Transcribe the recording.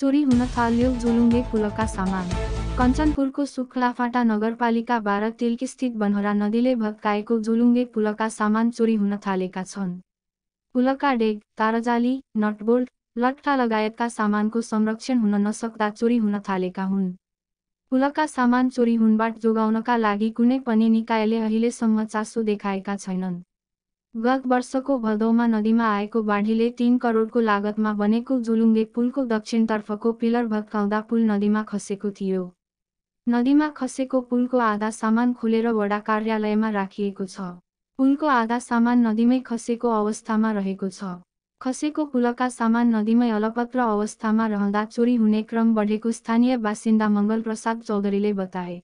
चोरी हुन थाल्यो जुलुङ्गे पुलका सामान कञ्चनपुरको सुखलाफाटा नगरपालिका बाह्र तेल्कीस्थित बनहरा नदीले भत्काएको जुलुङ्गे पुलका सामान चोरी हुन थालेका छन् पुलका डेग तारजाली नटबोल्ट लट्ठा लगायतका सामानको संरक्षण हुन नसक्दा चोरी हुन थालेका हुन् पुलका सामान चोरी हुनबाट जोगाउनका लागि कुनै पनि निकायले अहिलेसम्म चासो देखाएका छैनन् गत वर्षको भदौमा नदीमा आएको बाढीले तीन करोडको लागतमा बनेको जुलुङ्गे पुलको दक्षिणतर्फको पिलर भत्काउँदा पुल नदीमा खसेको थियो नदीमा खसेको पुलको आधा सामान खोलेर वडा कार्यालयमा राखिएको छ पुलको आधा सामान नदीमै खसेको अवस्थामा रहेको छ खसेको पुलका सामान नदीमै अलपत्र अवस्थामा रहँदा चोरी हुने क्रम बढेको स्थानीय बासिन्दा मङ्गल प्रसाद चौधरीले बताए